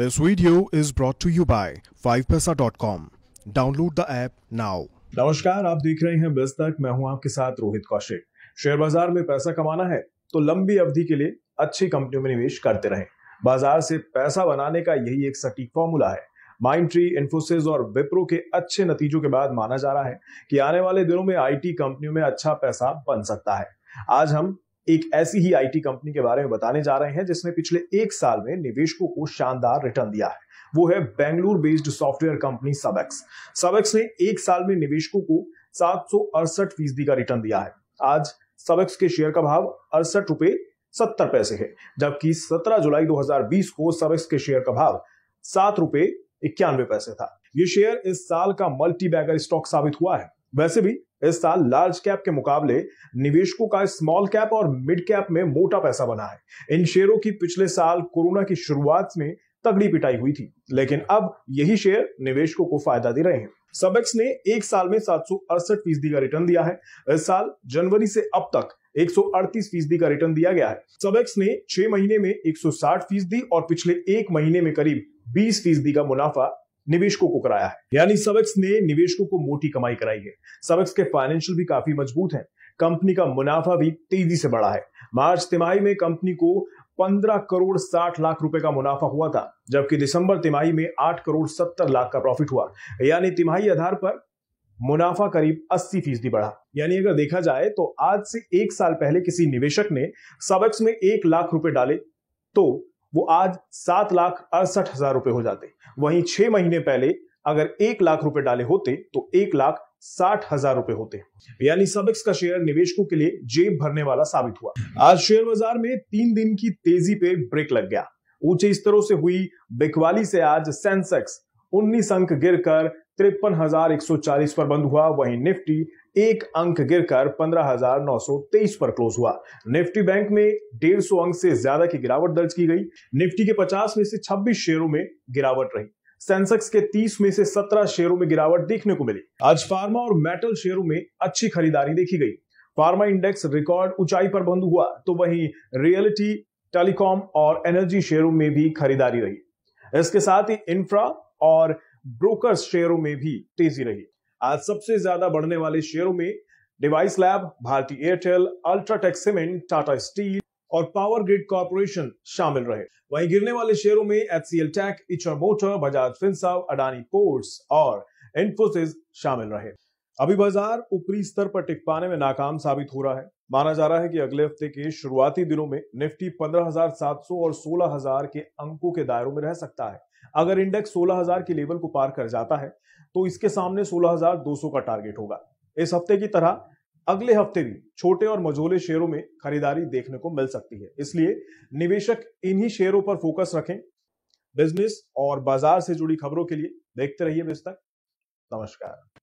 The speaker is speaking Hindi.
This video is brought to you by fivepesa.com. Download the app now. नमस्कार आप देख रहे हैं बेस्ट तक मैं हूं आपके साथ रोहित कौशिक शेयर बाजार में पैसा कमाना है तो लंबी अवधि के लिए अच्छी कंपनियों में निवेश करते रहें बाजार से पैसा बनाने का यही एक सटीक फॉर्मूला है माइंड ट्री इन्फोसिस और विप्रो के अच्छे नतीजों के बाद माना जा रहा है कि आने वाले दिनों में आईटी कंपनियों में अच्छा पैसा बन सकता है आज हम एक ऐसी ही आईटी कंपनी के बारे में बताने जा रहे हैं जिसने पिछले एक साल में निवेशकों को शानदार रिटर्न दिया है वो है Bengaluru based software company Subex Subex ने एक साल में निवेशकों को सात फीसदी का रिटर्न दिया है आज सबेक्स के शेयर का भाव अड़सठ रुपए सत्तर पैसे है जबकि 17 जुलाई 2020 को सबेक्स के शेयर का भाव सात रुपए इक्यानवे पैसे था ये शेयर इस साल का मल्टी बैगर स्टॉक साबित हुआ है वैसे भी इस साल लार्ज कैप के मुकाबले निवेशकों का स्मॉल कैप और मिड कैप में मोटा पैसा बना है इन शेयरों की पिछले साल कोरोना की शुरुआत में तगड़ी पिटाई हुई थी लेकिन अब यही शेयर निवेशकों को फायदा दे रहे हैं सबेक्स ने एक साल में सात फीसदी का रिटर्न दिया है इस साल जनवरी से अब तक 138 फीसदी का रिटर्न दिया गया है सबेक्स ने छह महीने में 160 फीसदी और पिछले एक महीने में करीब 20 फीसदी का मुनाफा निवेशकों को कराया है यानी सबक्स ने निवेशकों को मोटी कमाई कराई है सबक्स के फाइनेंशियल भी काफी मजबूत है कंपनी का मुनाफा भी तेजी से बढ़ा है मार्च तिमाही में कंपनी को 15 करोड़ 60 लाख रुपए का मुनाफा हुआ था जबकि दिसंबर तिमाही में 8 करोड़ 70 लाख का प्रॉफिट हुआ यानी तिमाही आधार पर मुनाफा करीब 80 फीसदी बढ़ा यानी अगर देखा जाए तो आज से एक साल पहले किसी निवेशक ने सबक्स में एक लाख रुपए डाले तो वो आज सात लाख अड़सठ हजार रुपए हो जाते वहीं छह महीने पहले अगर एक लाख रुपए डाले होते तो एक लाख साठ हजार रुपए होते यानी सबिक्स का शेयर निवेशकों के लिए जेब भरने वाला साबित हुआ आज शेयर बाजार में तीन दिन की तेजी पे ब्रेक लग गया ऊंचे स्तरों से हुई बिकवाली से आज सेंसेक्स उन्नीस अंक गिरकर तिरपन पर बंद हुआ वहीं निफ्टी एक अंक गिरकर 15,923 पर क्लोज हुआ निफ्टी बैंक में 150 अंक से ज्यादा की गिरावट दर्ज की गई निफ्टी के 50 में से 26 शेयरों में गिरावट रही सेंसेक्स के 30 में से 17 शेयरों में गिरावट देखने को मिली आज फार्मा और मेटल शेयरों में अच्छी खरीदारी देखी गई फार्मा इंडेक्स रिकॉर्ड ऊंचाई पर बंद हुआ तो वहीं रियलिटी टेलीकॉम और एनर्जी शेयरों में भी खरीदारी रही इसके साथ ही इंफ्रा और ब्रोकर्स शेयरों में भी तेजी रही आज सबसे ज्यादा बढ़ने वाले शेयरों में डिवाइस लैब भारती एयरटेल अल्ट्राटेक सीमेंट टाटा स्टील और पावर ग्रिड कॉरपोरेशन शामिल रहे वहीं गिरने वाले शेयरों में H C L tech Eicher Motor Bajaj Finserv Adani Ports और इन्फोसिस शामिल रहे अभी बाजार ऊपरी स्तर पर टिक पाने में नाकाम साबित हो रहा है माना जा रहा है कि अगले हफ्ते के शुरुआती दिनों में निफ्टी 15,700 और 16,000 के अंकों के दायरों में रह सकता है अगर इंडेक्स 16,000 के लेवल को पार कर जाता है तो इसके सामने 16,200 का टारगेट होगा इस हफ्ते की तरह अगले हफ्ते भी छोटे और मझोले शेयरों में खरीदारी देखने को मिल सकती है इसलिए निवेशक इन्हीं शेयरों पर फोकस रखें बिजनेस और बाजार से जुड़ी खबरों के लिए देखते रहिए बिस्तर नमस्कार